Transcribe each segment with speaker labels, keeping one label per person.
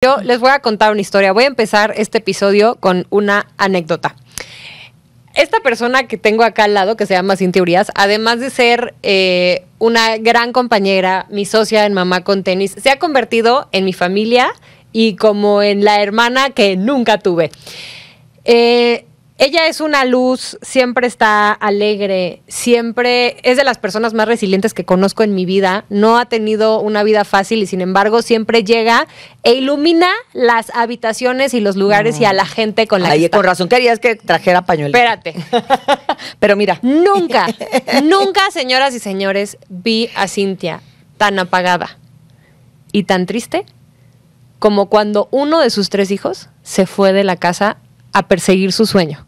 Speaker 1: Yo les voy a contar una historia. Voy a empezar este episodio con una anécdota. Esta persona que tengo acá al lado, que se llama Cintia Urias, además de ser eh, una gran compañera, mi socia en Mamá con Tenis, se ha convertido en mi familia y como en la hermana que nunca tuve. Eh, ella es una luz, siempre está alegre, siempre es de las personas más resilientes que conozco en mi vida. No ha tenido una vida fácil y sin embargo siempre llega e ilumina las habitaciones y los lugares y a la gente con la que con razón querías que trajera pañuelos. Espérate. Pero mira. Nunca, nunca, señoras y señores, vi a Cintia tan apagada y tan triste como cuando uno de sus tres hijos se fue de la casa a perseguir su sueño.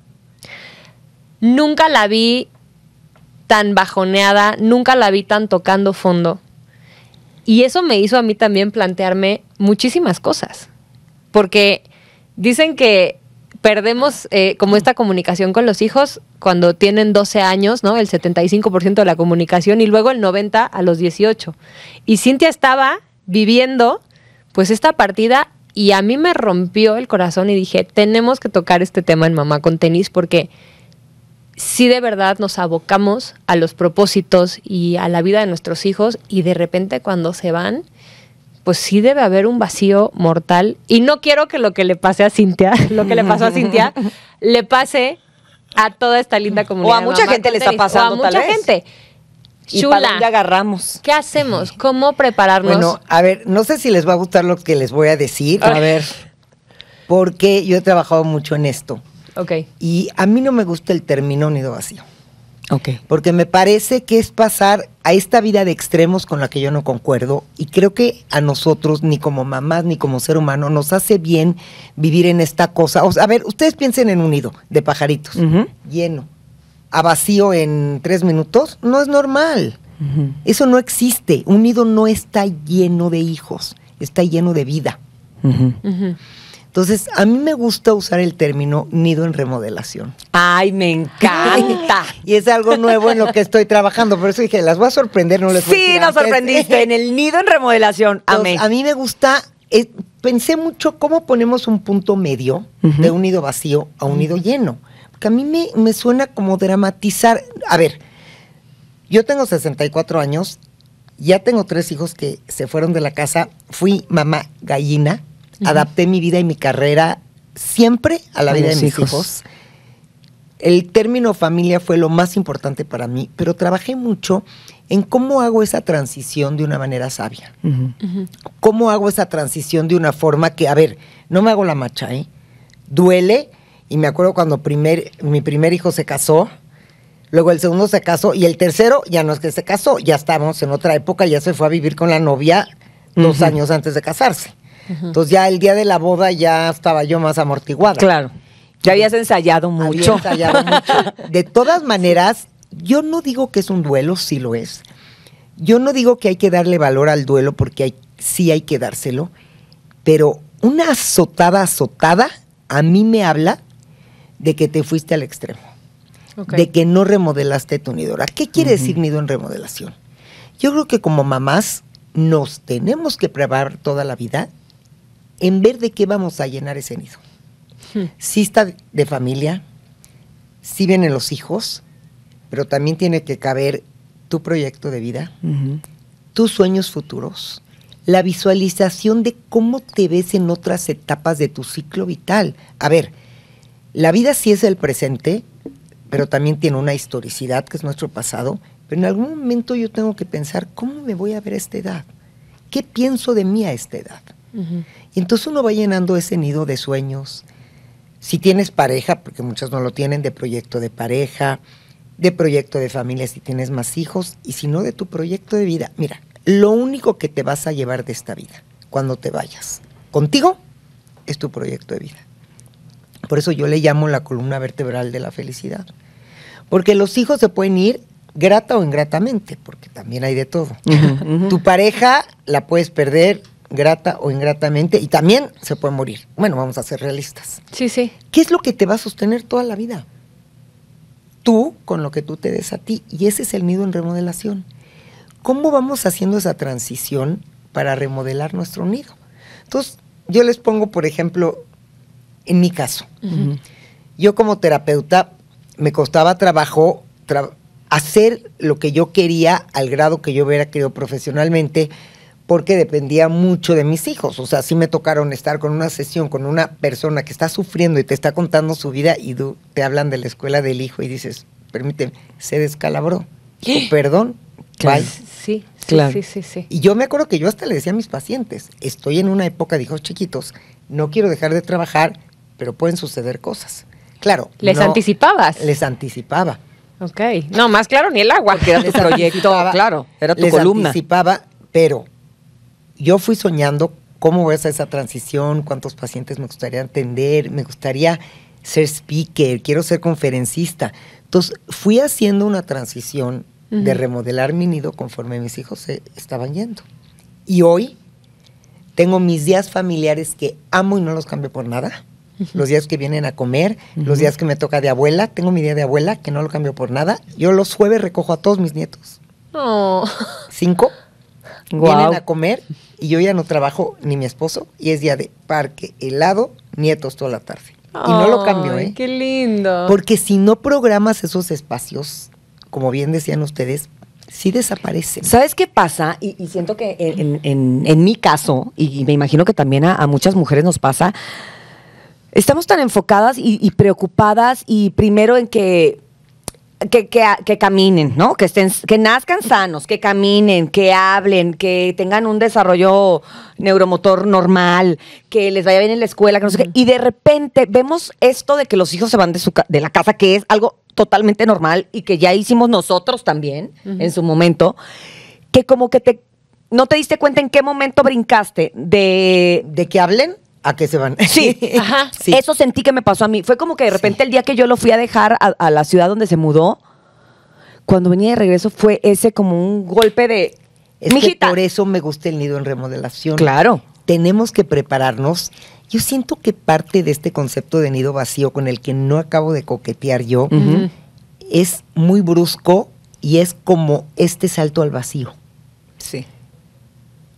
Speaker 1: Nunca la vi tan bajoneada, nunca la vi tan tocando fondo. Y eso me hizo a mí también plantearme muchísimas cosas, porque dicen que perdemos eh, como esta comunicación con los hijos cuando tienen 12 años, ¿no? El 75% de la comunicación y luego el 90 a los 18. Y Cintia estaba viviendo pues esta partida y a mí me rompió el corazón y dije, tenemos que tocar este tema en Mamá con Tenis porque si de verdad nos abocamos a los propósitos y a la vida de nuestros hijos y de repente cuando se van, pues sí debe haber un vacío mortal. Y no quiero que lo que le pase a Cintia, lo que le pasó a Cintia, le pase a toda esta linda comunidad. O a mucha gente le está pasando. O a mucha gente. ¿Y para dónde agarramos? ¿Qué hacemos? ¿Cómo prepararnos? Bueno,
Speaker 2: a ver, no sé si les va a gustar lo que les voy a decir. A ver. Porque yo he trabajado mucho en esto. Y a mí no me gusta el término nido vacío. Ok. Porque me parece que es pasar a esta vida de extremos con la que yo no concuerdo y creo que a nosotros, ni como mamás, ni como ser humano, nos hace bien vivir en esta cosa. O a ver, ustedes piensen en un nido de pajaritos, lleno, a vacío en tres minutos, no es normal. Eso no existe. Un nido no está lleno de hijos, está lleno de vida. Entonces, a mí me gusta usar el término nido en remodelación. ¡Ay, me encanta! y es algo nuevo en lo que estoy trabajando. Por eso dije, las voy a sorprender, no les voy Sí, nos sorprendiste en el nido en remodelación. Amén. a mí me gusta, eh, pensé mucho cómo ponemos un punto medio de un nido vacío a un nido lleno. Porque a mí me, me suena como dramatizar. A ver, yo tengo 64 años, ya tengo tres hijos que se fueron de la casa, fui mamá gallina adapté mi vida y mi carrera siempre a la vida de mis hijos. El término familia fue lo más importante para mí, pero trabajé mucho en cómo hago esa transición de una manera sabia. Cómo hago esa transición de una forma que, a ver, no me hago la macha, ¿eh? Duele, y me acuerdo cuando primer, mi primer hijo se casó, Luego el segundo se casó y el tercero ya no es que se casó, ya estamos en otra época, ya se fue a vivir con la novia dos años antes de casarse. Entonces ya el día de la boda ya estaba yo más amortiguada. Claro. Ya habías ensayado mucho. Había ensayado mucho. De todas maneras, yo no digo que es un duelo, sí lo es. Yo no digo que hay que darle valor al duelo porque sí hay que dárselo, pero una azotada, azotada, a mí me habla de que te fuiste al extremo, de que no remodelaste tu nidora. ¿Qué quiere decir nido en remodelación? Yo creo que como mamás nos tenemos que preparar toda la vida en ver de qué vamos a llenar ese nido. Si hmm. Sí está de familia, sí vienen los hijos, pero también tiene que caber tu proyecto de vida, tus sueños futuros, la visualización de cómo te ves en otras etapas de tu ciclo vital. A ver, la vida sí es el presente, pero también tiene una historicidad que es nuestro pasado, pero en algún momento yo tengo que pensar cómo me voy a ver a esta edad, qué pienso de mí a esta edad. Y entonces uno va llenando ese nido de sueños. Si tienes pareja, porque muchas no lo tienen, de proyecto de pareja, de proyecto de familia si tienes más hijos, y si no, de tu proyecto de vida. Mira, lo único que te vas a llevar de esta vida cuando te vayas contigo es tu proyecto de vida. Por eso yo le llamo la columna vertebral de la felicidad. Porque los hijos se pueden ir grata o ingratamente, porque también hay de todo. Tu pareja la puedes perder, grata o ingratamente, y también se puede morir. Bueno, vamos a ser realistas. Sí, sí. ¿Qué es lo que te va a sostener toda la vida? Tú con lo que tú te des a ti, y ese es el nido en remodelación. ¿Cómo vamos haciendo esa transición para remodelar nuestro nido? Entonces, yo les pongo, por ejemplo, en mi caso, yo como terapeuta me costaba trabajo hacer lo que yo quería al grado que yo hubiera querido profesionalmente, porque dependía mucho de mis hijos. O sea, sí me tocaron estar con una sesión con una persona que está sufriendo y te está contando su vida y te hablan de la escuela del hijo y dices, permíteme, se descalabró. perdón, claro. Sí,
Speaker 1: Sí, sí, sí,
Speaker 2: y yo me acuerdo que yo hasta le decía a mis pacientes, estoy en una época de chiquitos, no quiero dejar de trabajar, pero pueden suceder cosas. Claro. ¿Les
Speaker 1: anticipabas?
Speaker 2: Les anticipaba.
Speaker 1: Ok. No, más claro ni el agua. que era tu proyecto, claro. Era tu columna. Les
Speaker 2: anticipaba, pero yo fui soñando cómo voy hacer esa transición, cuántos pacientes me gustaría atender, me gustaría ser speaker, quiero ser conferencista. Entonces, fui haciendo una transición de remodelar mi nido conforme mis hijos se estaban yendo. Y hoy tengo mis días familiares que amo y no los cambio por nada. Los días que vienen a comer, los días que me toca de abuela, tengo mi día de abuela que no lo cambio por nada. Yo los jueves recojo a todos mis nietos. Oh. Cinco Vienen a comer y yo ya no trabajo ni mi esposo y es día de parque, helado, nietos toda la tarde. y no lo cambio, ¿eh?
Speaker 1: Qué lindo. Porque
Speaker 2: si no programas esos espacios, como bien decían ustedes, sí desaparecen. ¿Sabes qué pasa? Y,
Speaker 1: siento que en,
Speaker 2: mi caso, y, me imagino que también a, muchas mujeres nos pasa, estamos tan enfocadas y preocupadas y primero en
Speaker 1: que que, caminen, ¿no? Que estén, que nazcan sanos, que caminen, que hablen, que tengan un desarrollo neuromotor normal, que les
Speaker 2: vaya bien en la escuela, que no sé qué. Y de repente vemos esto de que los hijos se van de la casa, que es algo totalmente normal y que ya hicimos nosotros también en su momento, que como que te no te diste cuenta en qué momento brincaste de, de que hablen ¿A qué se van? Sí, Ajá. Eso sentí que me pasó a mí. Fue como que de repente el día que yo lo fui a dejar a, la ciudad donde se mudó, cuando venía de regreso fue ese como un golpe de. Es Que por eso me gusta el nido en remodelación. Claro. Tenemos que prepararnos. Yo siento que parte de este concepto de nido vacío con el que no acabo de coquetear yo es muy brusco y es como este salto al vacío. Sí.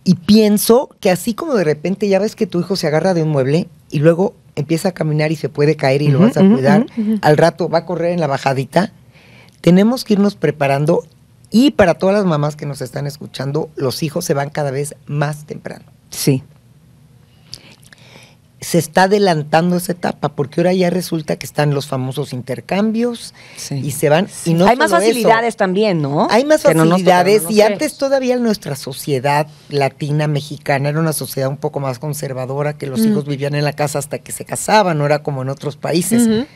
Speaker 2: Y pienso que así como de repente ya ves que tu hijo se agarra de un mueble y luego empieza a caminar y se puede caer y lo vas a cuidar, al rato va a correr en la bajadita, tenemos que irnos preparando y para todas las mamás que nos están escuchando, los hijos se van cada vez más temprano. Sí se está adelantando esa etapa, porque ahora ya resulta que están los famosos intercambios y se van. Y no Hay más facilidades también, ¿no? Hay más facilidades y antes todavía nuestra sociedad latina mexicana era una sociedad un poco más conservadora, que los hijos vivían en la casa hasta que se casaban, no era como en otros países.